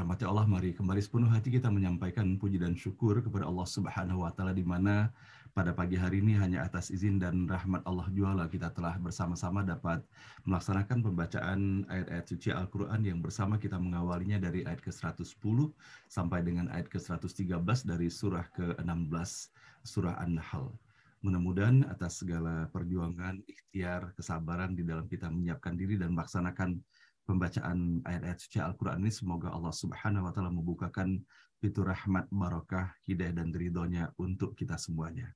dirahmati Allah, mari kembali sepenuh hati kita menyampaikan puji dan syukur kepada Allah Subhanahu wa taala di mana pada pagi hari ini hanya atas izin dan rahmat Allah juala kita telah bersama-sama dapat melaksanakan pembacaan ayat-ayat suci Al-Qur'an yang bersama kita mengawalinya dari ayat ke-110 sampai dengan ayat ke-113 dari surah ke-16 surah An-Nahl. Mudah-mudahan atas segala perjuangan, ikhtiar, kesabaran di dalam kita menyiapkan diri dan melaksanakan pembacaan ayat-ayat suci Al-Quran ini semoga Allah Subhanahu wa Ta'ala membukakan pintu rahmat, barokah, hidayah, dan ridhonya untuk kita semuanya.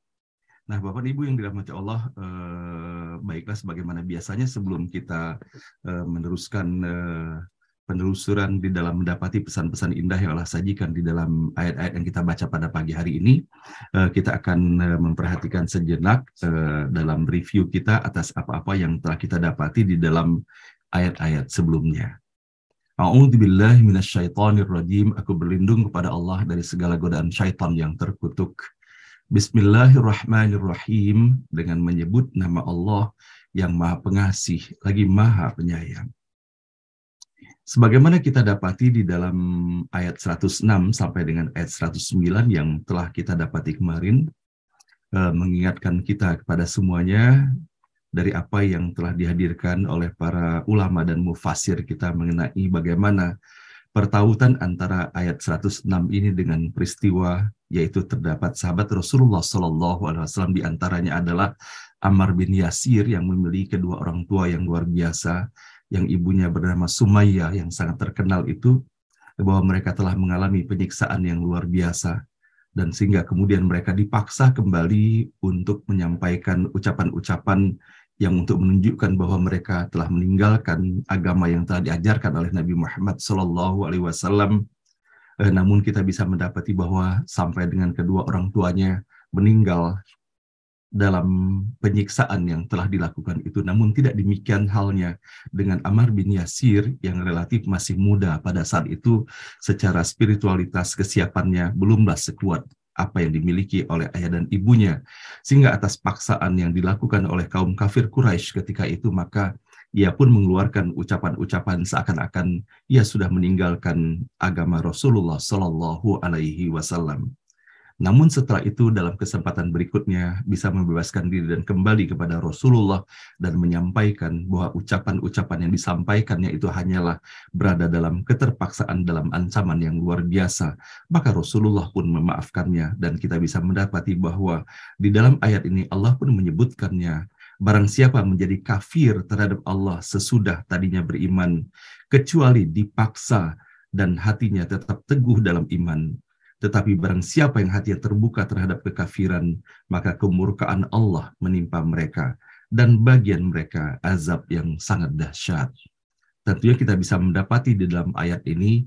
Nah, Bapak Ibu yang dirahmati Allah, eh, baiklah sebagaimana biasanya sebelum kita eh, meneruskan eh, penelusuran di dalam mendapati pesan-pesan indah yang Allah sajikan di dalam ayat-ayat yang kita baca pada pagi hari ini, eh, kita akan eh, memperhatikan sejenak eh, dalam review kita atas apa-apa yang telah kita dapati di dalam ayat-ayat sebelumnya. rajim. aku berlindung kepada Allah dari segala godaan syaitan yang terkutuk. Bismillahirrahmanirrahim, dengan menyebut nama Allah yang maha pengasih, lagi maha penyayang. Sebagaimana kita dapati di dalam ayat 106 sampai dengan ayat 109 yang telah kita dapati kemarin, eh, mengingatkan kita kepada semuanya dari apa yang telah dihadirkan oleh para ulama dan mufasir kita mengenai bagaimana pertautan antara ayat 106 ini dengan peristiwa yaitu terdapat sahabat Rasulullah Shallallahu Alaihi Wasallam diantaranya adalah Ammar bin Yasir yang memiliki kedua orang tua yang luar biasa yang ibunya bernama Sumayyah yang sangat terkenal itu bahwa mereka telah mengalami penyiksaan yang luar biasa dan sehingga kemudian mereka dipaksa kembali untuk menyampaikan ucapan-ucapan yang untuk menunjukkan bahwa mereka telah meninggalkan agama yang telah diajarkan oleh Nabi Muhammad Shallallahu Alaihi Wasallam. Eh, namun kita bisa mendapati bahwa sampai dengan kedua orang tuanya meninggal dalam penyiksaan yang telah dilakukan itu. Namun tidak demikian halnya dengan Amar bin Yasir yang relatif masih muda pada saat itu secara spiritualitas kesiapannya belumlah sekuat apa yang dimiliki oleh ayah dan ibunya. Sehingga atas paksaan yang dilakukan oleh kaum kafir Quraisy ketika itu maka ia pun mengeluarkan ucapan-ucapan seakan-akan ia sudah meninggalkan agama Rasulullah Shallallahu Alaihi Wasallam. Namun setelah itu dalam kesempatan berikutnya bisa membebaskan diri dan kembali kepada Rasulullah dan menyampaikan bahwa ucapan-ucapan yang disampaikannya itu hanyalah berada dalam keterpaksaan dalam ancaman yang luar biasa. Maka Rasulullah pun memaafkannya dan kita bisa mendapati bahwa di dalam ayat ini Allah pun menyebutkannya Barang siapa menjadi kafir terhadap Allah sesudah tadinya beriman, kecuali dipaksa dan hatinya tetap teguh dalam iman, tetapi barang siapa yang hatinya terbuka terhadap kekafiran, maka kemurkaan Allah menimpa mereka dan bagian mereka azab yang sangat dahsyat. Tentunya kita bisa mendapati di dalam ayat ini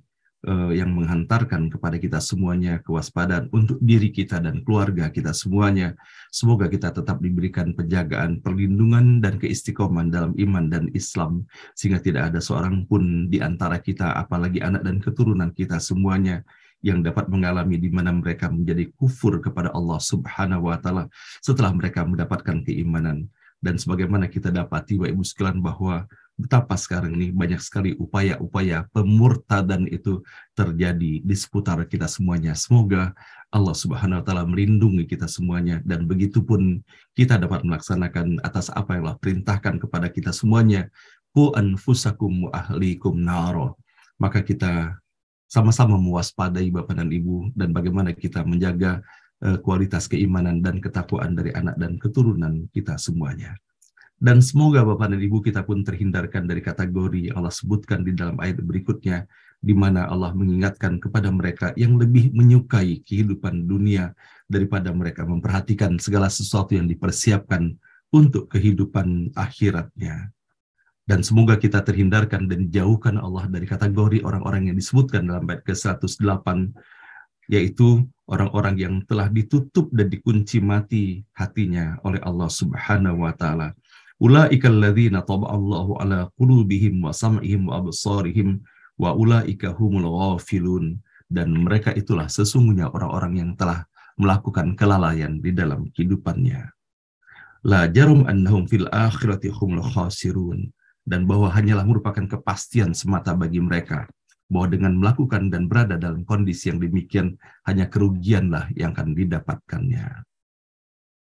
uh, yang menghantarkan kepada kita semuanya kewaspadaan untuk diri kita dan keluarga kita semuanya. Semoga kita tetap diberikan penjagaan, perlindungan, dan keistikoman dalam iman dan Islam, sehingga tidak ada seorang pun di antara kita, apalagi anak dan keturunan kita semuanya, yang dapat mengalami di mana mereka menjadi kufur kepada Allah Subhanahu wa taala setelah mereka mendapatkan keimanan. Dan sebagaimana kita dapati Bapak Ibu sekalian bahwa betapa sekarang ini banyak sekali upaya-upaya pemurtadan itu terjadi di seputar kita semuanya. Semoga Allah Subhanahu wa taala melindungi kita semuanya dan begitu pun kita dapat melaksanakan atas apa yang Allah perintahkan kepada kita semuanya. Ku anfusakum wa ahlikum naro. Maka kita sama-sama mewaspadai Bapak dan Ibu dan bagaimana kita menjaga eh, kualitas keimanan dan ketakwaan dari anak dan keturunan kita semuanya. Dan semoga Bapak dan Ibu kita pun terhindarkan dari kategori yang Allah sebutkan di dalam ayat berikutnya, di mana Allah mengingatkan kepada mereka yang lebih menyukai kehidupan dunia daripada mereka memperhatikan segala sesuatu yang dipersiapkan untuk kehidupan akhiratnya dan semoga kita terhindarkan dan jauhkan Allah dari kategori orang-orang yang disebutkan dalam ayat ke-108 yaitu orang-orang yang telah ditutup dan dikunci mati hatinya oleh Allah Subhanahu wa taala. Ulaika alladzina Allahu ala qulubihim wa sam'ihim wa absarihim wa ulaika humul ghafilun dan mereka itulah sesungguhnya orang-orang yang telah melakukan kelalaian di dalam kehidupannya. La jarum annahum fil akhirati humul khasirun dan bahwa hanyalah merupakan kepastian semata bagi mereka bahwa dengan melakukan dan berada dalam kondisi yang demikian hanya kerugianlah yang akan didapatkannya.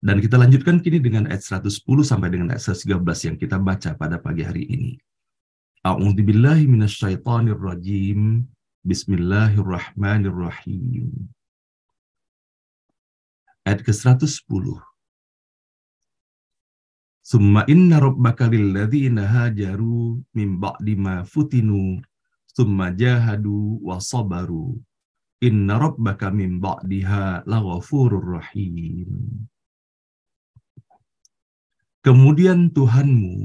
Dan kita lanjutkan kini dengan ayat 110 sampai dengan ayat 113 yang kita baca pada pagi hari ini. A'udzubillahi minasyaitonirrajim. Bismillahirrahmanirrahim. Ayat ke-110. Summa inna rabbaka lilladzina hajaru min ba'di ma futinu summa jahadu wa sabaru inna rabbaka min ba'diha laghafurur rahim. Kemudian Tuhanmu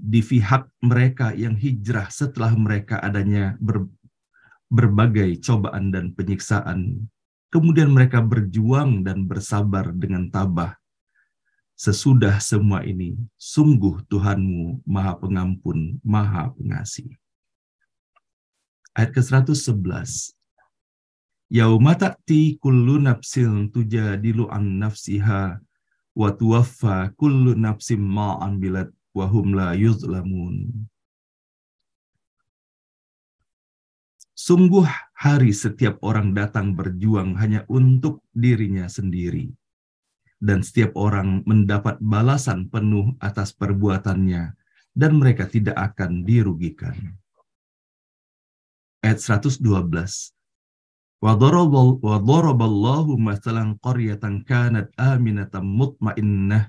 di pihak mereka yang hijrah setelah mereka adanya ber, berbagai cobaan dan penyiksaan. Kemudian mereka berjuang dan bersabar dengan tabah Sesudah semua ini, sungguh Tuhanmu Maha Pengampun, Maha Pengasih. Ayat ke-111. Yauma ta'ti kullu nafsin tujadilu an nafsiha wa tuwaffa kullu nafsin ma ambilat wa hum la yuzlamun. Sungguh hari setiap orang datang berjuang hanya untuk dirinya sendiri dan setiap orang mendapat balasan penuh atas perbuatannya, dan mereka tidak akan dirugikan. Ayat 112 وَضَرَبَ اللَّهُ مَثَلًا قَرْيَةً كَانَتْ آمِنَةً مُطْمَئِنَّةً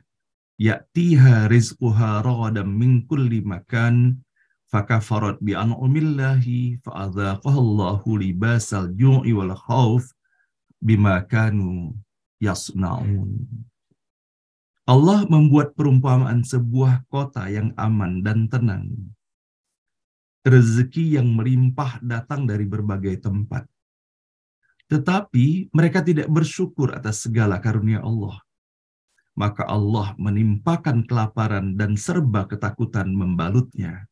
يَأْتِيهَا رِزْقُهَا رَغَدًا مِنْ كُلِّ مَكَانٍ فَكَفَرَتْ بِأَنْعُمِ اللَّهِ فَأَذَاقَهَا اللَّهُ لِبَاسَ الْجُوعِ وَالْخَوْفِ بِمَا كَانُوا yasnaun. Allah membuat perumpamaan sebuah kota yang aman dan tenang. Rezeki yang melimpah datang dari berbagai tempat. Tetapi mereka tidak bersyukur atas segala karunia Allah. Maka Allah menimpakan kelaparan dan serba ketakutan membalutnya.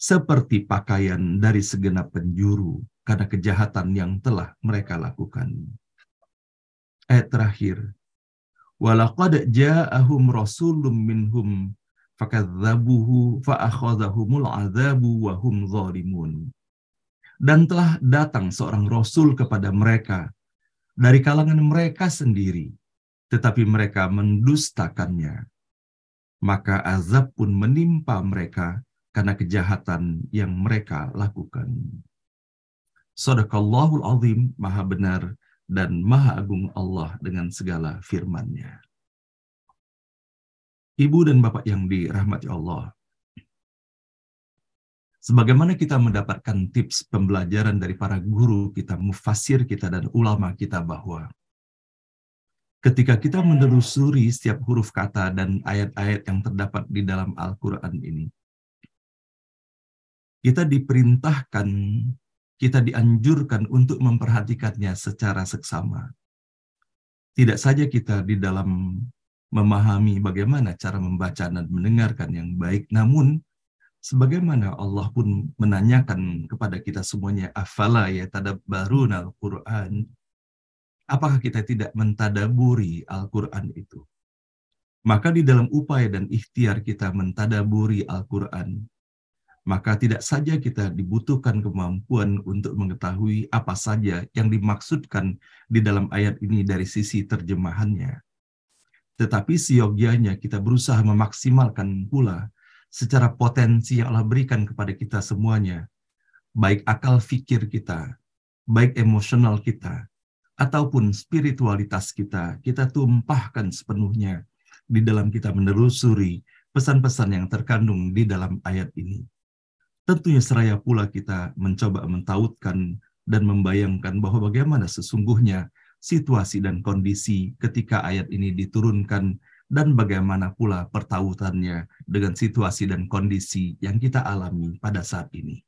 Seperti pakaian dari segenap penjuru karena kejahatan yang telah mereka lakukan ayat terakhir. Walaqad ja'ahum rasulun minhum fakadzabuhu fa'akhadhahumul adzabu wa hum zalimun. Dan telah datang seorang rasul kepada mereka dari kalangan mereka sendiri, tetapi mereka mendustakannya. Maka azab pun menimpa mereka karena kejahatan yang mereka lakukan. Sadaqallahul azim, maha benar dan maha agung Allah dengan segala firman-Nya. Ibu dan Bapak yang dirahmati Allah, sebagaimana kita mendapatkan tips pembelajaran dari para guru kita, mufasir kita, dan ulama kita bahwa ketika kita menelusuri setiap huruf kata dan ayat-ayat yang terdapat di dalam Al-Quran ini, kita diperintahkan kita dianjurkan untuk memperhatikannya secara seksama. Tidak saja kita di dalam memahami bagaimana cara membaca dan mendengarkan yang baik, namun sebagaimana Allah pun menanyakan kepada kita semuanya, afala ya tadabbarun al-Quran, apakah kita tidak mentadaburi Al-Quran itu? Maka di dalam upaya dan ikhtiar kita mentadaburi Al-Quran, maka tidak saja kita dibutuhkan kemampuan untuk mengetahui apa saja yang dimaksudkan di dalam ayat ini dari sisi terjemahannya. Tetapi siogianya kita berusaha memaksimalkan pula secara potensi yang Allah berikan kepada kita semuanya, baik akal fikir kita, baik emosional kita, ataupun spiritualitas kita, kita tumpahkan sepenuhnya di dalam kita menelusuri pesan-pesan yang terkandung di dalam ayat ini tentunya seraya pula kita mencoba mentautkan dan membayangkan bahwa bagaimana sesungguhnya situasi dan kondisi ketika ayat ini diturunkan dan bagaimana pula pertautannya dengan situasi dan kondisi yang kita alami pada saat ini.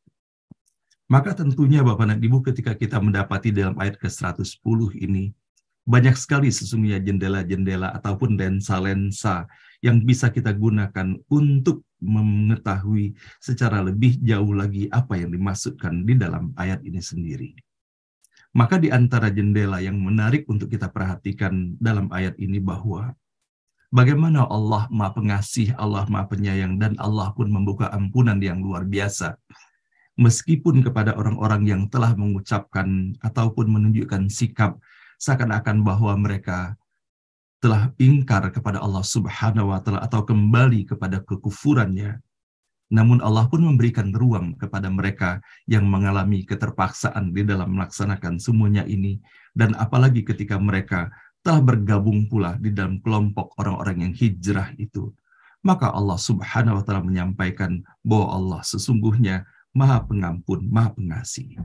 Maka tentunya Bapak dan Ibu ketika kita mendapati dalam ayat ke-110 ini, banyak sekali sesungguhnya jendela-jendela ataupun lensa-lensa yang bisa kita gunakan untuk mengetahui secara lebih jauh lagi apa yang dimaksudkan di dalam ayat ini sendiri. Maka di antara jendela yang menarik untuk kita perhatikan dalam ayat ini bahwa bagaimana Allah Maha Pengasih, Allah Maha Penyayang dan Allah pun membuka ampunan yang luar biasa. Meskipun kepada orang-orang yang telah mengucapkan ataupun menunjukkan sikap seakan-akan bahwa mereka telah ingkar kepada Allah Subhanahu wa taala atau kembali kepada kekufurannya. Namun Allah pun memberikan ruang kepada mereka yang mengalami keterpaksaan di dalam melaksanakan semuanya ini dan apalagi ketika mereka telah bergabung pula di dalam kelompok orang-orang yang hijrah itu. Maka Allah Subhanahu wa taala menyampaikan bahwa Allah sesungguhnya Maha Pengampun, Maha Pengasih.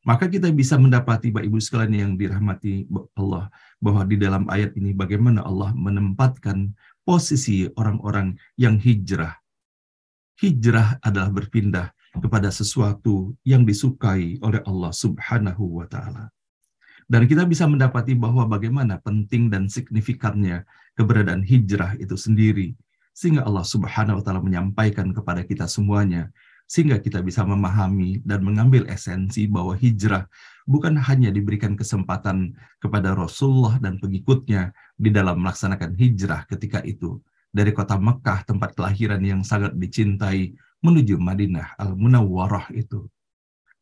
Maka kita bisa mendapati Bapak Ibu sekalian yang dirahmati Allah bahwa di dalam ayat ini bagaimana Allah menempatkan posisi orang-orang yang hijrah. Hijrah adalah berpindah kepada sesuatu yang disukai oleh Allah Subhanahu wa taala. Dan kita bisa mendapati bahwa bagaimana penting dan signifikannya keberadaan hijrah itu sendiri sehingga Allah Subhanahu wa taala menyampaikan kepada kita semuanya sehingga kita bisa memahami dan mengambil esensi bahwa hijrah bukan hanya diberikan kesempatan kepada Rasulullah dan pengikutnya di dalam melaksanakan hijrah ketika itu dari kota Mekah tempat kelahiran yang sangat dicintai menuju Madinah Al-Munawwarah itu.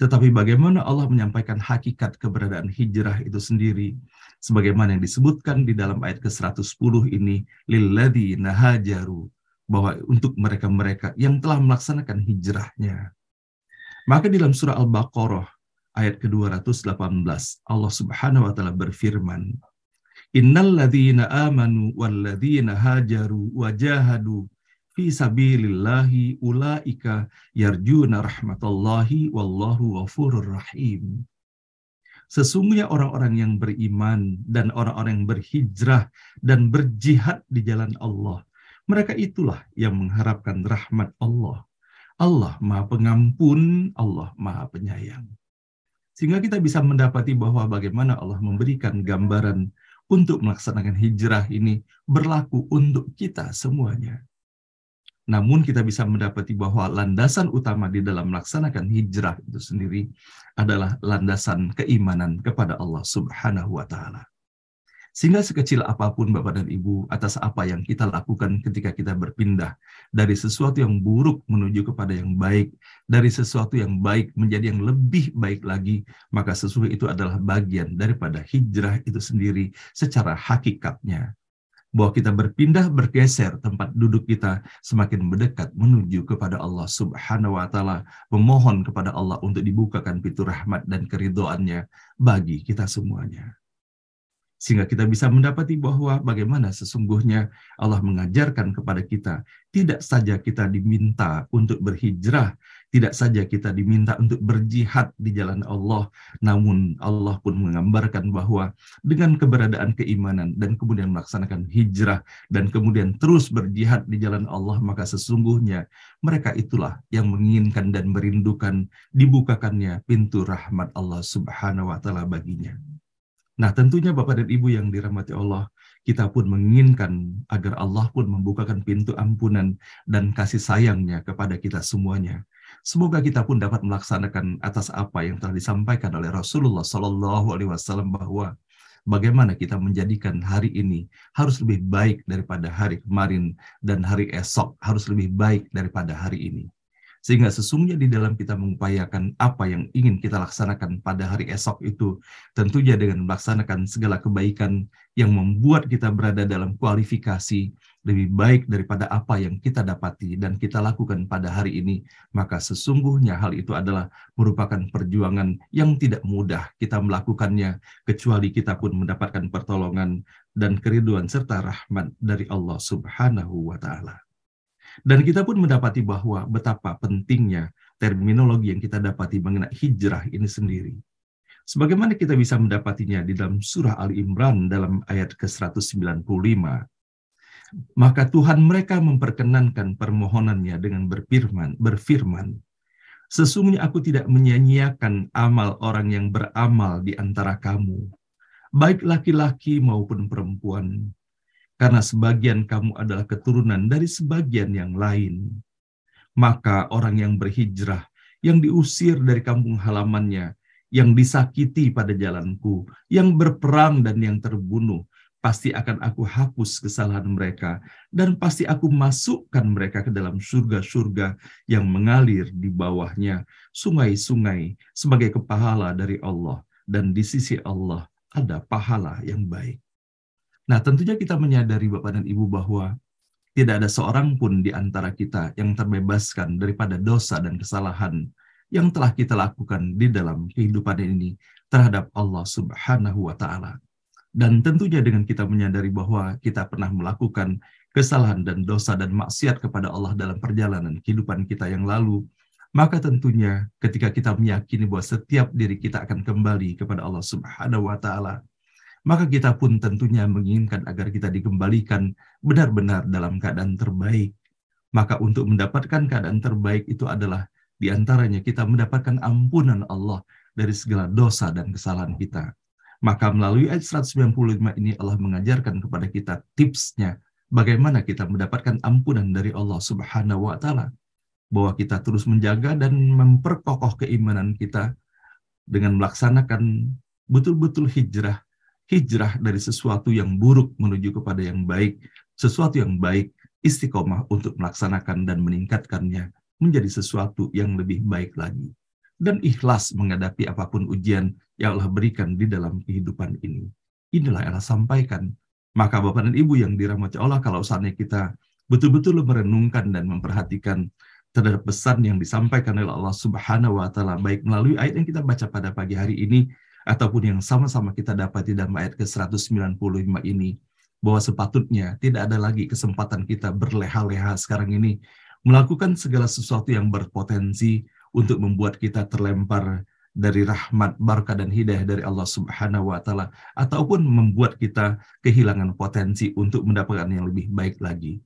Tetapi bagaimana Allah menyampaikan hakikat keberadaan hijrah itu sendiri sebagaimana yang disebutkan di dalam ayat ke-110 ini lilladzina hajaru bahwa untuk mereka-mereka yang telah melaksanakan hijrahnya. Maka di dalam surah Al-Baqarah ayat ke-218 Allah Subhanahu wa taala berfirman, "Innal ladzina amanu wal ladzina hajaru wa fi sabilillahi ulaika yarjuna rahmatallahi wallahu ghafurur rahim." Sesungguhnya orang-orang yang beriman dan orang-orang yang berhijrah dan berjihad di jalan Allah mereka itulah yang mengharapkan rahmat Allah. Allah Maha Pengampun, Allah Maha Penyayang. Sehingga kita bisa mendapati bahwa bagaimana Allah memberikan gambaran untuk melaksanakan hijrah ini berlaku untuk kita semuanya. Namun kita bisa mendapati bahwa landasan utama di dalam melaksanakan hijrah itu sendiri adalah landasan keimanan kepada Allah Subhanahu wa taala. Sehingga sekecil apapun Bapak dan Ibu atas apa yang kita lakukan ketika kita berpindah dari sesuatu yang buruk menuju kepada yang baik, dari sesuatu yang baik menjadi yang lebih baik lagi, maka sesuatu itu adalah bagian daripada hijrah itu sendiri secara hakikatnya. Bahwa kita berpindah bergeser tempat duduk kita semakin mendekat menuju kepada Allah Subhanahu wa Ta'ala, memohon kepada Allah untuk dibukakan pintu rahmat dan keridoannya bagi kita semuanya sehingga kita bisa mendapati bahwa bagaimana sesungguhnya Allah mengajarkan kepada kita tidak saja kita diminta untuk berhijrah tidak saja kita diminta untuk berjihad di jalan Allah namun Allah pun menggambarkan bahwa dengan keberadaan keimanan dan kemudian melaksanakan hijrah dan kemudian terus berjihad di jalan Allah maka sesungguhnya mereka itulah yang menginginkan dan merindukan dibukakannya pintu rahmat Allah Subhanahu wa taala baginya Nah, tentunya Bapak dan Ibu yang dirahmati Allah, kita pun menginginkan agar Allah pun membukakan pintu ampunan dan kasih sayangnya kepada kita semuanya. Semoga kita pun dapat melaksanakan atas apa yang telah disampaikan oleh Rasulullah Shallallahu Alaihi Wasallam bahwa bagaimana kita menjadikan hari ini harus lebih baik daripada hari kemarin dan hari esok harus lebih baik daripada hari ini. Sehingga sesungguhnya di dalam kita mengupayakan apa yang ingin kita laksanakan pada hari esok itu, tentunya dengan melaksanakan segala kebaikan yang membuat kita berada dalam kualifikasi lebih baik daripada apa yang kita dapati dan kita lakukan pada hari ini, maka sesungguhnya hal itu adalah merupakan perjuangan yang tidak mudah kita melakukannya, kecuali kita pun mendapatkan pertolongan dan keriduan serta rahmat dari Allah Subhanahu wa Ta'ala. Dan kita pun mendapati bahwa betapa pentingnya terminologi yang kita dapati mengenai hijrah ini sendiri. Sebagaimana kita bisa mendapatinya di dalam surah Ali Imran dalam ayat ke-195. Maka Tuhan mereka memperkenankan permohonannya dengan berfirman, berfirman, Sesungguhnya aku tidak menyanyiakan amal orang yang beramal di antara kamu, baik laki-laki maupun perempuan, karena sebagian kamu adalah keturunan dari sebagian yang lain. Maka orang yang berhijrah, yang diusir dari kampung halamannya, yang disakiti pada jalanku, yang berperang dan yang terbunuh, pasti akan aku hapus kesalahan mereka, dan pasti aku masukkan mereka ke dalam surga-surga yang mengalir di bawahnya, sungai-sungai sebagai kepahala dari Allah, dan di sisi Allah ada pahala yang baik. Nah, tentunya kita menyadari Bapak dan Ibu bahwa tidak ada seorang pun di antara kita yang terbebaskan daripada dosa dan kesalahan yang telah kita lakukan di dalam kehidupan ini terhadap Allah Subhanahu wa taala. Dan tentunya dengan kita menyadari bahwa kita pernah melakukan kesalahan dan dosa dan maksiat kepada Allah dalam perjalanan kehidupan kita yang lalu, maka tentunya ketika kita meyakini bahwa setiap diri kita akan kembali kepada Allah Subhanahu wa taala, maka kita pun tentunya menginginkan agar kita dikembalikan benar-benar dalam keadaan terbaik. Maka untuk mendapatkan keadaan terbaik itu adalah diantaranya kita mendapatkan ampunan Allah dari segala dosa dan kesalahan kita. Maka melalui ayat 195 ini Allah mengajarkan kepada kita tipsnya bagaimana kita mendapatkan ampunan dari Allah Subhanahu wa taala. Bahwa kita terus menjaga dan memperkokoh keimanan kita dengan melaksanakan betul-betul hijrah hijrah dari sesuatu yang buruk menuju kepada yang baik, sesuatu yang baik istiqomah untuk melaksanakan dan meningkatkannya menjadi sesuatu yang lebih baik lagi. Dan ikhlas menghadapi apapun ujian yang Allah berikan di dalam kehidupan ini. Inilah yang Allah sampaikan. Maka Bapak dan Ibu yang dirahmati Allah kalau seandainya kita betul-betul merenungkan dan memperhatikan terhadap pesan yang disampaikan oleh Allah Subhanahu wa taala baik melalui ayat yang kita baca pada pagi hari ini ataupun yang sama-sama kita dapat di dalam ayat ke-195 ini bahwa sepatutnya tidak ada lagi kesempatan kita berleha-leha sekarang ini melakukan segala sesuatu yang berpotensi untuk membuat kita terlempar dari rahmat, barakah dan hidayah dari Allah Subhanahu wa taala ataupun membuat kita kehilangan potensi untuk mendapatkan yang lebih baik lagi.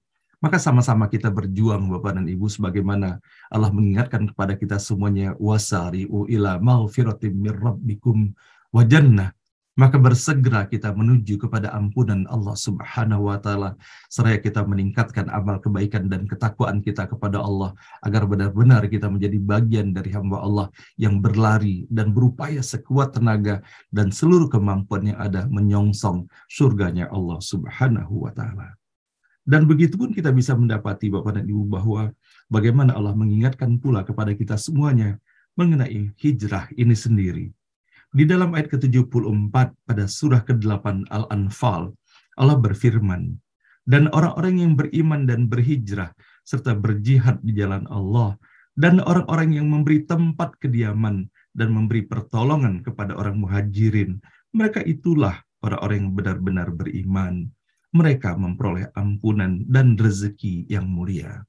Maka sama-sama kita berjuang Bapak dan Ibu sebagaimana Allah mengingatkan kepada kita semuanya wasari'u ila maghfiratim mir rabbikum wa maka bersegera kita menuju kepada ampunan Allah Subhanahu wa taala seraya kita meningkatkan amal kebaikan dan ketakwaan kita kepada Allah agar benar-benar kita menjadi bagian dari hamba Allah yang berlari dan berupaya sekuat tenaga dan seluruh kemampuan yang ada menyongsong surganya Allah Subhanahu wa taala. Dan begitu pun kita bisa mendapati Bapak dan Ibu bahwa bagaimana Allah mengingatkan pula kepada kita semuanya mengenai hijrah ini sendiri. Di dalam ayat ke-74 pada surah ke-8 Al-Anfal, Allah berfirman, dan orang-orang yang beriman dan berhijrah serta berjihad di jalan Allah dan orang-orang yang memberi tempat kediaman dan memberi pertolongan kepada orang muhajirin mereka itulah orang-orang yang benar-benar beriman mereka memperoleh ampunan dan rezeki yang mulia.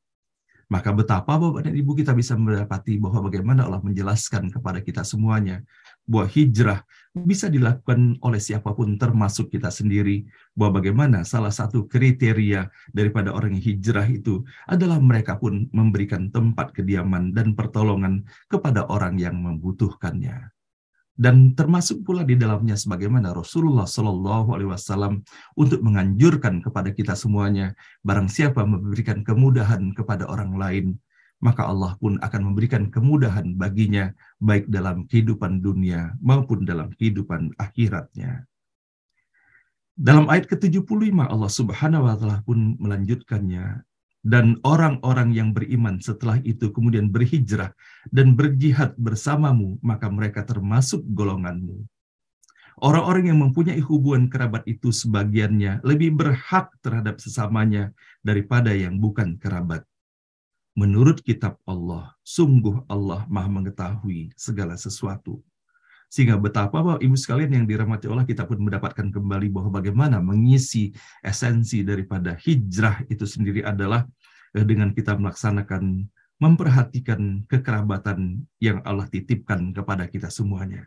Maka betapa Bapak dan Ibu kita bisa mendapati bahwa bagaimana Allah menjelaskan kepada kita semuanya bahwa hijrah bisa dilakukan oleh siapapun termasuk kita sendiri bahwa bagaimana salah satu kriteria daripada orang yang hijrah itu adalah mereka pun memberikan tempat kediaman dan pertolongan kepada orang yang membutuhkannya dan termasuk pula di dalamnya sebagaimana Rasulullah Shallallahu Alaihi Wasallam untuk menganjurkan kepada kita semuanya barang siapa memberikan kemudahan kepada orang lain maka Allah pun akan memberikan kemudahan baginya baik dalam kehidupan dunia maupun dalam kehidupan akhiratnya. Dalam ayat ke-75 Allah Subhanahu wa taala pun melanjutkannya dan orang-orang yang beriman setelah itu kemudian berhijrah dan berjihad bersamamu, maka mereka termasuk golonganmu. Orang-orang yang mempunyai hubungan kerabat itu sebagiannya lebih berhak terhadap sesamanya daripada yang bukan kerabat. Menurut kitab Allah, sungguh Allah maha mengetahui segala sesuatu. Sehingga betapa bahwa Ibu sekalian yang dirahmati Allah kita pun mendapatkan kembali bahwa bagaimana mengisi esensi daripada hijrah itu sendiri adalah eh, dengan kita melaksanakan memperhatikan kekerabatan yang Allah titipkan kepada kita semuanya.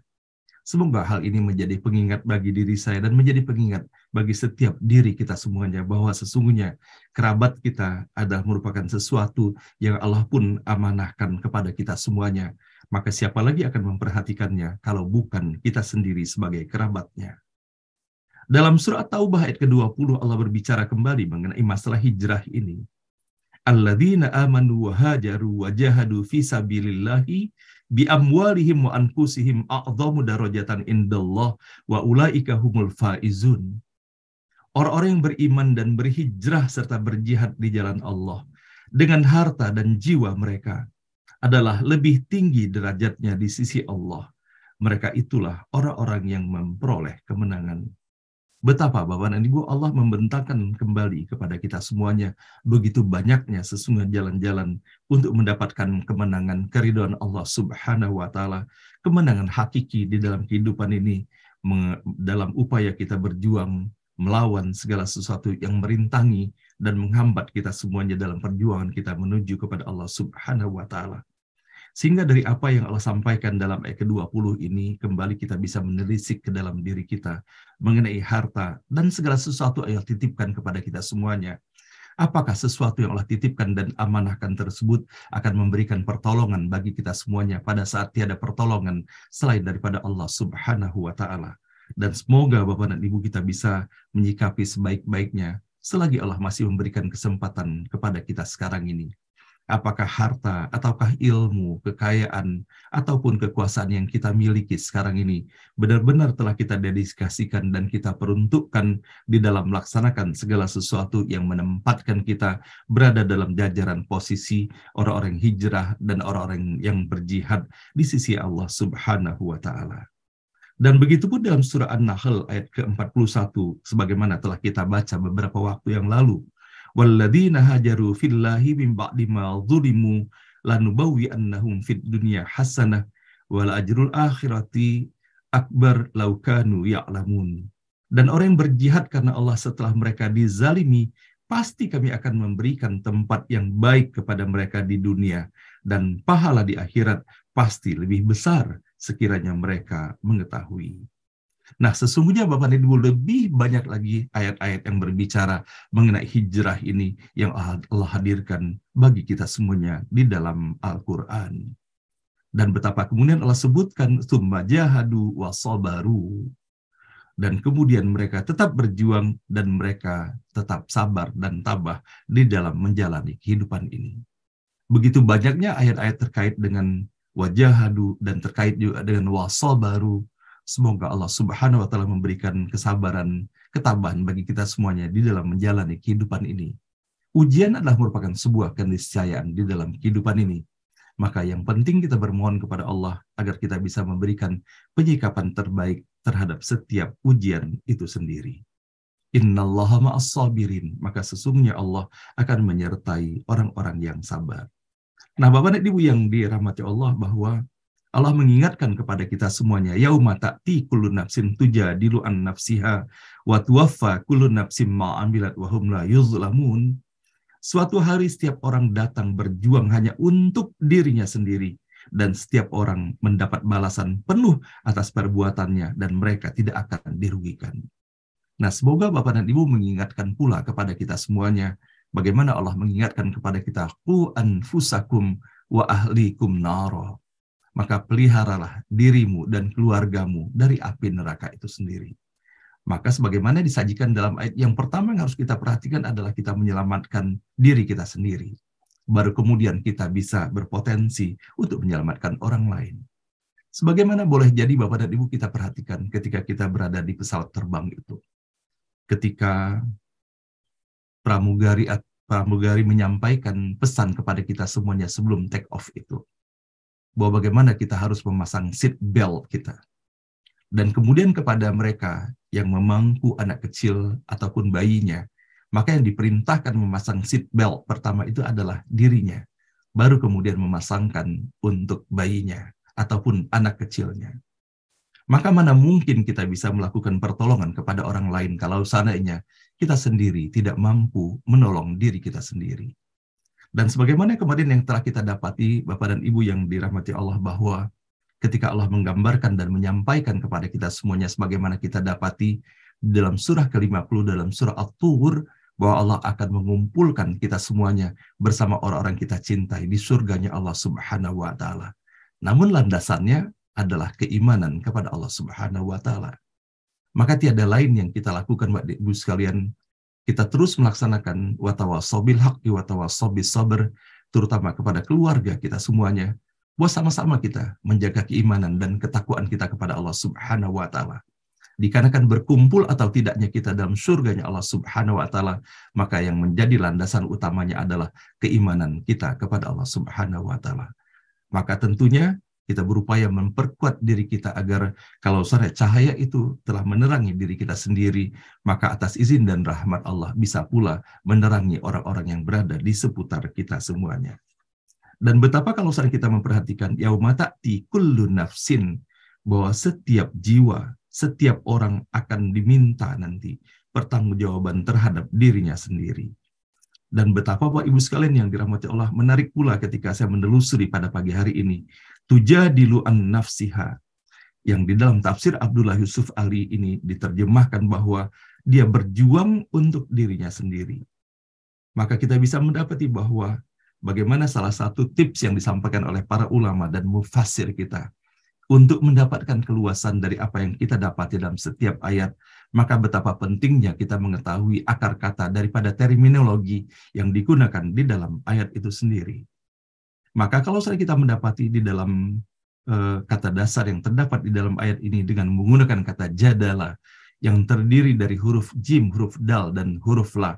Semoga hal ini menjadi pengingat bagi diri saya dan menjadi pengingat bagi setiap diri kita semuanya bahwa sesungguhnya kerabat kita adalah merupakan sesuatu yang Allah pun amanahkan kepada kita semuanya maka siapa lagi akan memperhatikannya kalau bukan kita sendiri sebagai kerabatnya. Dalam surat Taubah ayat ke-20 Allah berbicara kembali mengenai masalah hijrah ini. Alladzina amanu wa hajaru wa jahadu fi sabilillahi bi amwalihim wa anfusihim a'dhamu darajatan indallah wa ulaika humul faizun. Orang-orang yang beriman dan berhijrah serta berjihad di jalan Allah dengan harta dan jiwa mereka adalah lebih tinggi derajatnya di sisi Allah. Mereka itulah orang-orang yang memperoleh kemenangan. Betapa Bapak dan Ibu Allah membentangkan kembali kepada kita semuanya begitu banyaknya sesungguhnya jalan-jalan untuk mendapatkan kemenangan keriduan Allah Subhanahu wa taala, kemenangan hakiki di dalam kehidupan ini dalam upaya kita berjuang melawan segala sesuatu yang merintangi dan menghambat kita semuanya dalam perjuangan kita menuju kepada Allah Subhanahu wa taala. Sehingga dari apa yang Allah sampaikan dalam ayat ke-20 ini, kembali kita bisa menelisik ke dalam diri kita mengenai harta dan segala sesuatu yang Allah titipkan kepada kita semuanya. Apakah sesuatu yang Allah titipkan dan amanahkan tersebut akan memberikan pertolongan bagi kita semuanya pada saat tiada pertolongan selain daripada Allah Subhanahu wa taala. Dan semoga Bapak dan Ibu kita bisa menyikapi sebaik-baiknya selagi Allah masih memberikan kesempatan kepada kita sekarang ini apakah harta ataukah ilmu, kekayaan, ataupun kekuasaan yang kita miliki sekarang ini benar-benar telah kita dedikasikan dan kita peruntukkan di dalam melaksanakan segala sesuatu yang menempatkan kita berada dalam jajaran posisi orang-orang hijrah dan orang-orang yang berjihad di sisi Allah Subhanahu wa taala. Dan begitu pun dalam surah An-Nahl ayat ke-41 sebagaimana telah kita baca beberapa waktu yang lalu walladzina hajaru fillahi min ba'di ma zulimu lanubawi annahum fid dunya hasanah wal ajrul akhirati akbar kanu ya'lamun. Dan orang yang berjihad karena Allah setelah mereka dizalimi, pasti kami akan memberikan tempat yang baik kepada mereka di dunia dan pahala di akhirat pasti lebih besar sekiranya mereka mengetahui. Nah, sesungguhnya Bapak dan Ibu lebih banyak lagi ayat-ayat yang berbicara mengenai hijrah ini yang Allah hadirkan bagi kita semuanya di dalam Al-Quran. Dan betapa kemudian Allah sebutkan, Summa jahadu wa sabaru. Dan kemudian mereka tetap berjuang dan mereka tetap sabar dan tabah di dalam menjalani kehidupan ini. Begitu banyaknya ayat-ayat terkait dengan wajahadu dan terkait juga dengan wasal baru Semoga Allah Subhanahu wa taala memberikan kesabaran, ketabahan bagi kita semuanya di dalam menjalani kehidupan ini. Ujian adalah merupakan sebuah keniscayaan di dalam kehidupan ini. Maka yang penting kita bermohon kepada Allah agar kita bisa memberikan penyikapan terbaik terhadap setiap ujian itu sendiri. Innallaha ma'as sabirin, maka sesungguhnya Allah akan menyertai orang-orang yang sabar. Nah, Bapak dan Ibu yang dirahmati Allah bahwa Allah mengingatkan kepada kita semuanya, yauma ta'ti kullu nafsin tujadilu an nafsiha wa tuwaffa kullu nafsin ma amilat wa hum la yuzlamun. Suatu hari setiap orang datang berjuang hanya untuk dirinya sendiri dan setiap orang mendapat balasan penuh atas perbuatannya dan mereka tidak akan dirugikan. Nah, semoga Bapak dan Ibu mengingatkan pula kepada kita semuanya bagaimana Allah mengingatkan kepada kita qu anfusakum wa ahlikum naro maka peliharalah dirimu dan keluargamu dari api neraka itu sendiri. Maka sebagaimana disajikan dalam ayat yang pertama yang harus kita perhatikan adalah kita menyelamatkan diri kita sendiri. Baru kemudian kita bisa berpotensi untuk menyelamatkan orang lain. Sebagaimana boleh jadi Bapak dan Ibu kita perhatikan ketika kita berada di pesawat terbang itu. Ketika pramugari pramugari menyampaikan pesan kepada kita semuanya sebelum take off itu bahwa bagaimana kita harus memasang seat belt kita. Dan kemudian kepada mereka yang memangku anak kecil ataupun bayinya, maka yang diperintahkan memasang seat belt pertama itu adalah dirinya, baru kemudian memasangkan untuk bayinya ataupun anak kecilnya. Maka mana mungkin kita bisa melakukan pertolongan kepada orang lain kalau seandainya kita sendiri tidak mampu menolong diri kita sendiri. Dan sebagaimana kemarin yang telah kita dapati, Bapak dan Ibu yang dirahmati Allah, bahwa ketika Allah menggambarkan dan menyampaikan kepada kita semuanya, sebagaimana kita dapati dalam surah ke-50, dalam surah al tur bahwa Allah akan mengumpulkan kita semuanya bersama orang-orang kita cintai di surganya Allah Subhanahu wa taala. Namun landasannya adalah keimanan kepada Allah Subhanahu wa taala. Maka tiada lain yang kita lakukan Mbak Ibu sekalian kita terus melaksanakan watawa sobil watawasobil watawa sobil sober, terutama kepada keluarga kita semuanya buat sama-sama kita menjaga keimanan dan ketakwaan kita kepada Allah Subhanahu wa taala. Dikarenakan berkumpul atau tidaknya kita dalam surganya Allah Subhanahu wa taala, maka yang menjadi landasan utamanya adalah keimanan kita kepada Allah Subhanahu wa taala. Maka tentunya kita berupaya memperkuat diri kita agar kalau sore cahaya itu telah menerangi diri kita sendiri, maka atas izin dan rahmat Allah bisa pula menerangi orang-orang yang berada di seputar kita semuanya. Dan betapa kalau sore kita memperhatikan yaumatati kullu nafsin bahwa setiap jiwa, setiap orang akan diminta nanti pertanggungjawaban terhadap dirinya sendiri. Dan betapa Bapak Ibu sekalian yang dirahmati Allah menarik pula ketika saya menelusuri pada pagi hari ini tujadilu an nafsiha yang di dalam tafsir Abdullah Yusuf Ali ini diterjemahkan bahwa dia berjuang untuk dirinya sendiri. Maka kita bisa mendapati bahwa bagaimana salah satu tips yang disampaikan oleh para ulama dan mufasir kita untuk mendapatkan keluasan dari apa yang kita dapati dalam setiap ayat, maka betapa pentingnya kita mengetahui akar kata daripada terminologi yang digunakan di dalam ayat itu sendiri. Maka kalau saya kita mendapati di dalam eh, kata dasar yang terdapat di dalam ayat ini dengan menggunakan kata jadalah yang terdiri dari huruf jim, huruf dal, dan huruf la,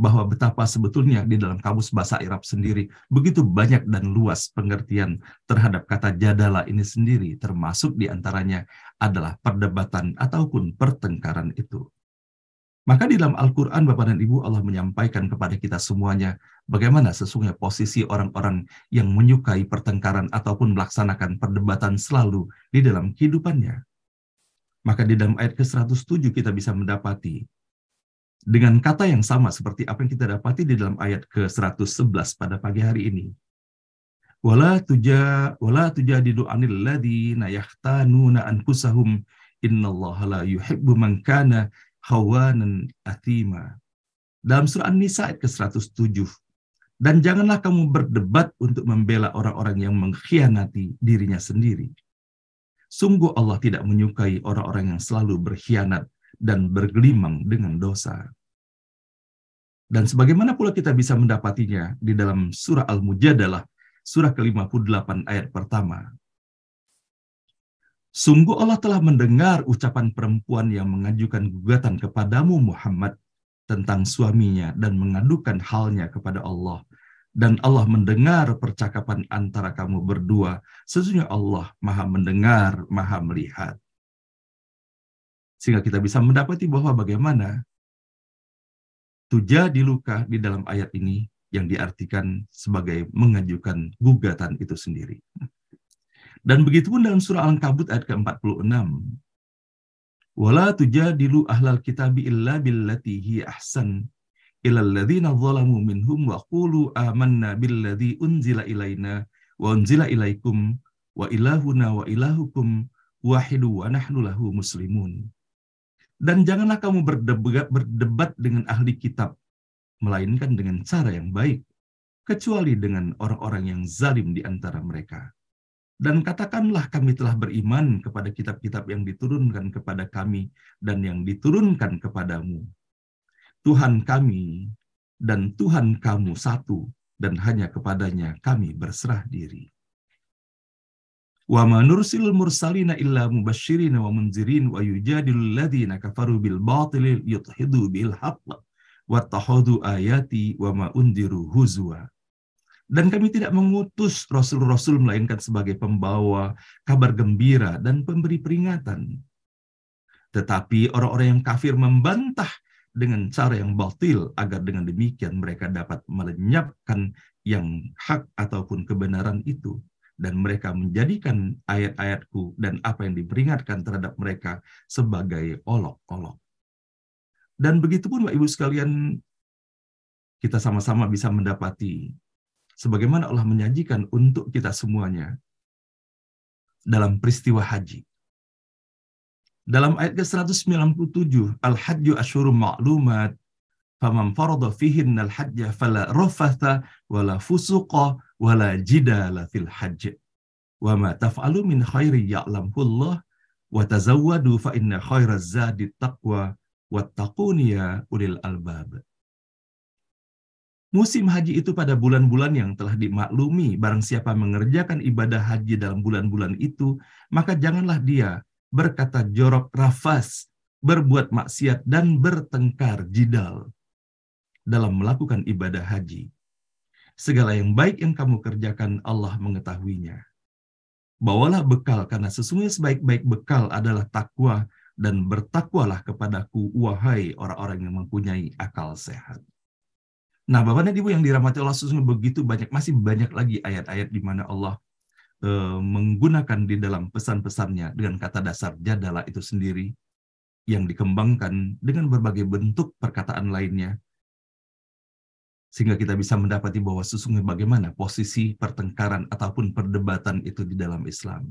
bahwa betapa sebetulnya di dalam kamus bahasa Arab sendiri begitu banyak dan luas pengertian terhadap kata jadalah ini sendiri, termasuk diantaranya adalah perdebatan ataupun pertengkaran itu. Maka di dalam Al-Quran, Bapak dan Ibu, Allah menyampaikan kepada kita semuanya bagaimana sesungguhnya posisi orang-orang yang menyukai pertengkaran ataupun melaksanakan perdebatan selalu di dalam kehidupannya. Maka di dalam ayat ke-107 kita bisa mendapati dengan kata yang sama seperti apa yang kita dapati di dalam ayat ke-111 pada pagi hari ini. Wala tuja wala tujadilu anil ladina yahtanuna anfusahum innallaha la yuhibbu man kana hawanan atima. Dalam surah An-Nisa ayat ke-107. Dan janganlah kamu berdebat untuk membela orang-orang yang mengkhianati dirinya sendiri. Sungguh Allah tidak menyukai orang-orang yang selalu berkhianat dan bergelimang dengan dosa. Dan sebagaimana pula kita bisa mendapatinya di dalam surah Al-Mujadalah, surah ke-58 ayat pertama. Sungguh Allah telah mendengar ucapan perempuan yang mengajukan gugatan kepadamu Muhammad tentang suaminya dan mengadukan halnya kepada Allah. Dan Allah mendengar percakapan antara kamu berdua. Sesungguhnya Allah maha mendengar, maha melihat. Sehingga kita bisa mendapati bahwa bagaimana tuja diluka di dalam ayat ini yang diartikan sebagai mengajukan gugatan itu sendiri. Dan begitu pun dalam surah al kabut ayat ke-46. Wala tujadilu ahlal kitabi illa billati hi ahsan ilal ladzina zalamu minhum wa qulu amanna billadhi unzila ilayna wa unzila ilaikum wa ilahuna wa ilahukum wahidu wa nahnu lahu muslimun. Dan janganlah kamu berdebat, berdebat dengan ahli kitab, melainkan dengan cara yang baik, kecuali dengan orang-orang yang zalim di antara mereka dan katakanlah kami telah beriman kepada kitab-kitab yang diturunkan kepada kami dan yang diturunkan kepadamu. Tuhan kami dan Tuhan kamu satu dan hanya kepadanya kami berserah diri. Wa ma nursilul mursalina illa mubashirin wa munzirin wa yujadil ladina kafaru bil batil yudhidu bil haqq wa tahadu ayati wa ma undiru huzwa. Dan kami tidak mengutus rasul-rasul melainkan sebagai pembawa kabar gembira dan pemberi peringatan. Tetapi orang-orang yang kafir membantah dengan cara yang batil agar dengan demikian mereka dapat melenyapkan yang hak ataupun kebenaran itu dan mereka menjadikan ayat-ayatku dan apa yang diperingatkan terhadap mereka sebagai olok-olok. Dan begitu pun Bapak Ibu sekalian, kita sama-sama bisa mendapati sebagaimana Allah menyajikan untuk kita semuanya dalam peristiwa haji. Dalam ayat ke-197, Al-Hajju Ashurum Ma'lumat, Faman farada fihinna al-hajja fala rafatha wala fusuqa wala jidala fil hajj. Wa ma taf'alu min khairi ya'lamhullah wa tazawwadu fa inna khairaz zadi taqwa wattaquni ya ulil albab. Musim haji itu pada bulan-bulan yang telah dimaklumi, barang siapa mengerjakan ibadah haji dalam bulan-bulan itu, maka janganlah dia berkata jorok rafas, berbuat maksiat, dan bertengkar jidal dalam melakukan ibadah haji. Segala yang baik yang kamu kerjakan, Allah mengetahuinya. Bawalah bekal, karena sesungguhnya sebaik-baik bekal adalah takwa, dan bertakwalah kepadaku, wahai orang-orang yang mempunyai akal sehat. Nah, Bapak dan Ibu yang dirahmati Allah sesungguhnya begitu banyak masih banyak lagi ayat-ayat di mana Allah e, menggunakan di dalam pesan-pesannya dengan kata dasar jadalah itu sendiri yang dikembangkan dengan berbagai bentuk perkataan lainnya sehingga kita bisa mendapati bahwa sesungguhnya bagaimana posisi pertengkaran ataupun perdebatan itu di dalam Islam.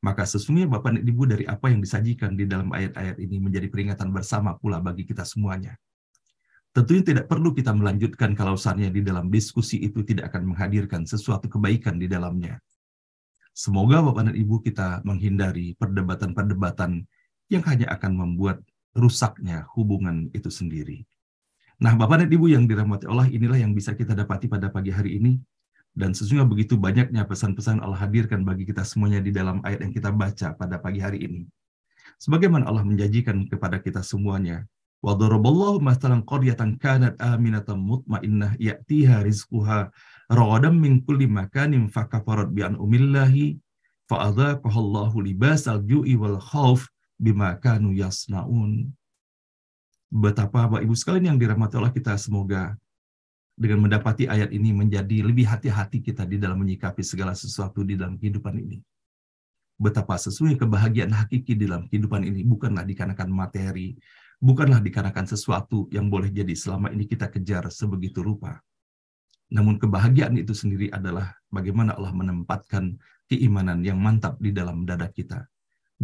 Maka sesungguhnya Bapak dan Ibu dari apa yang disajikan di dalam ayat-ayat ini menjadi peringatan bersama pula bagi kita semuanya. Tentunya tidak perlu kita melanjutkan kalau sarnya di dalam diskusi itu tidak akan menghadirkan sesuatu kebaikan di dalamnya. Semoga Bapak dan Ibu kita menghindari perdebatan-perdebatan yang hanya akan membuat rusaknya hubungan itu sendiri. Nah, Bapak dan Ibu yang dirahmati Allah, inilah yang bisa kita dapati pada pagi hari ini. Dan sesungguhnya begitu banyaknya pesan-pesan Allah hadirkan bagi kita semuanya di dalam ayat yang kita baca pada pagi hari ini. Sebagaimana Allah menjanjikan kepada kita semuanya, Wa daraballahu masalan qaryatan kanat aminatan mutmainnah ya'tiha rizquha ragadan min kulli makanin fakafarat bi an umillahi fa adzaqahallahu libasal ju'i wal khauf bima Betapa Bapak Ibu sekalian yang dirahmati Allah kita semoga dengan mendapati ayat ini menjadi lebih hati-hati kita di dalam menyikapi segala sesuatu di dalam kehidupan ini. Betapa sesungguhnya kebahagiaan hakiki di dalam kehidupan ini bukanlah dikarenakan materi, bukanlah dikarenakan sesuatu yang boleh jadi selama ini kita kejar sebegitu rupa. Namun kebahagiaan itu sendiri adalah bagaimana Allah menempatkan keimanan yang mantap di dalam dada kita.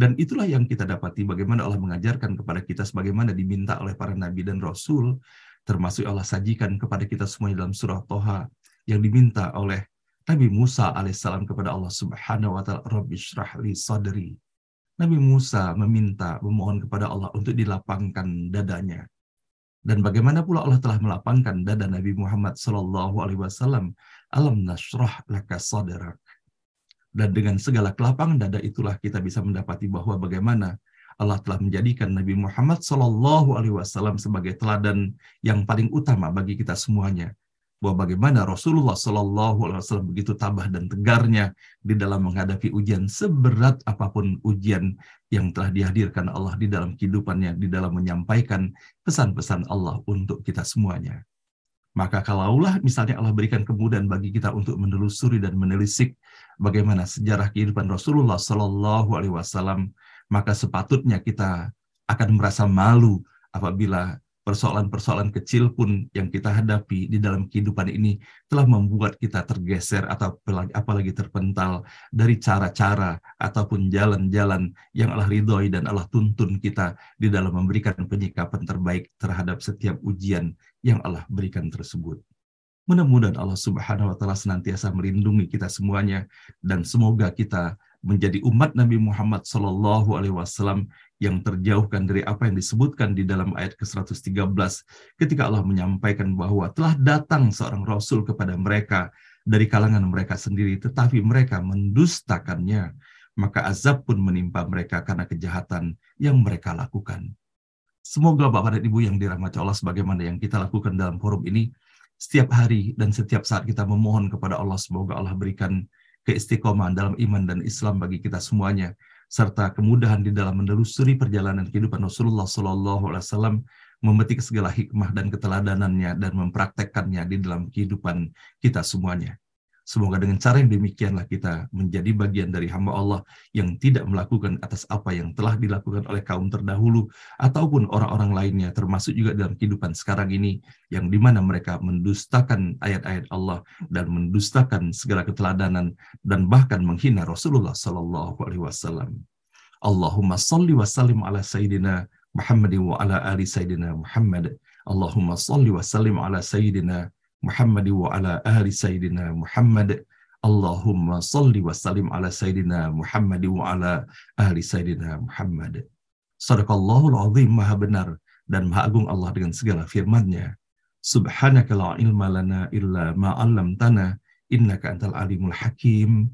Dan itulah yang kita dapati bagaimana Allah mengajarkan kepada kita sebagaimana diminta oleh para nabi dan rasul, termasuk Allah sajikan kepada kita semuanya dalam surah Toha yang diminta oleh Nabi Musa alaihissalam kepada Allah subhanahu wa ta'ala, Rabbi syrahli sadri Nabi Musa meminta, memohon kepada Allah untuk dilapangkan dadanya. Dan bagaimana pula Allah telah melapangkan dada Nabi Muhammad Shallallahu Alaihi Wasallam, alam nasrah laka sadarak. Dan dengan segala kelapangan dada itulah kita bisa mendapati bahwa bagaimana Allah telah menjadikan Nabi Muhammad Shallallahu Alaihi Wasallam sebagai teladan yang paling utama bagi kita semuanya bahwa bagaimana Rasulullah Shallallahu Alaihi Wasallam begitu tabah dan tegarnya di dalam menghadapi ujian seberat apapun ujian yang telah dihadirkan Allah di dalam kehidupannya, di dalam menyampaikan pesan-pesan Allah untuk kita semuanya. Maka kalaulah misalnya Allah berikan kemudahan bagi kita untuk menelusuri dan menelisik bagaimana sejarah kehidupan Rasulullah Shallallahu Alaihi Wasallam, maka sepatutnya kita akan merasa malu apabila persoalan-persoalan kecil pun yang kita hadapi di dalam kehidupan ini telah membuat kita tergeser atau apalagi terpental dari cara-cara ataupun jalan-jalan yang Allah ridhoi dan Allah tuntun kita di dalam memberikan penyikapan terbaik terhadap setiap ujian yang Allah berikan tersebut. Mudah-mudahan Allah Subhanahu wa taala senantiasa melindungi kita semuanya dan semoga kita menjadi umat Nabi Muhammad Shallallahu alaihi wasallam yang terjauhkan dari apa yang disebutkan di dalam ayat ke-113 ketika Allah menyampaikan bahwa telah datang seorang rasul kepada mereka dari kalangan mereka sendiri tetapi mereka mendustakannya maka azab pun menimpa mereka karena kejahatan yang mereka lakukan. Semoga Bapak dan Ibu yang dirahmati Allah sebagaimana yang kita lakukan dalam forum ini setiap hari dan setiap saat kita memohon kepada Allah semoga Allah berikan keistiqomahan dalam iman dan Islam bagi kita semuanya serta kemudahan di dalam menelusuri perjalanan kehidupan Rasulullah Shallallahu Alaihi Wasallam memetik segala hikmah dan keteladanannya dan mempraktekkannya di dalam kehidupan kita semuanya. Semoga dengan cara yang demikianlah kita menjadi bagian dari hamba Allah yang tidak melakukan atas apa yang telah dilakukan oleh kaum terdahulu ataupun orang-orang lainnya termasuk juga dalam kehidupan sekarang ini yang dimana mereka mendustakan ayat-ayat Allah dan mendustakan segala keteladanan dan bahkan menghina Rasulullah Sallallahu Alaihi Wasallam. Allahumma salli wa sallim ala sayyidina Muhammad wa ala ali sayyidina Muhammad. Allahumma salli wa sallim ala sayyidina Muhammad wa ala ahli Sayyidina Muhammad. Allahumma salli wa sallim ala Sayyidina Muhammad wa ala ahli Sayyidina Muhammad. Sadaqallahul azim maha benar dan maha agung Allah dengan segala firman-Nya. Subhanaka la ilma lana illa ma 'allamtana innaka antal alimul hakim.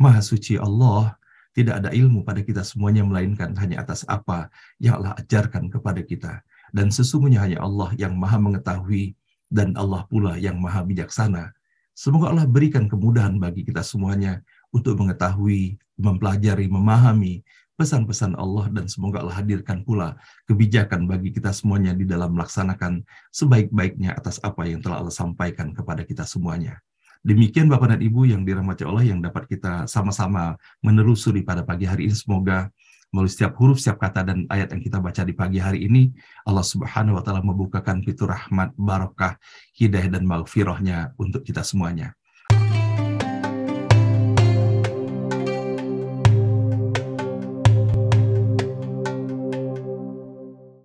Maha suci Allah, tidak ada ilmu pada kita semuanya melainkan hanya atas apa yang Allah ajarkan kepada kita. Dan sesungguhnya hanya Allah yang maha mengetahui dan Allah pula yang maha bijaksana. Semoga Allah berikan kemudahan bagi kita semuanya untuk mengetahui, mempelajari, memahami pesan-pesan Allah dan semoga Allah hadirkan pula kebijakan bagi kita semuanya di dalam melaksanakan sebaik-baiknya atas apa yang telah Allah sampaikan kepada kita semuanya. Demikian Bapak dan Ibu yang dirahmati Allah yang dapat kita sama-sama menelusuri pada pagi hari ini. Semoga melalui setiap huruf, setiap kata dan ayat yang kita baca di pagi hari ini, Allah Subhanahu wa taala membukakan pintu rahmat, barokah, hidayah dan maghfirahnya untuk kita semuanya.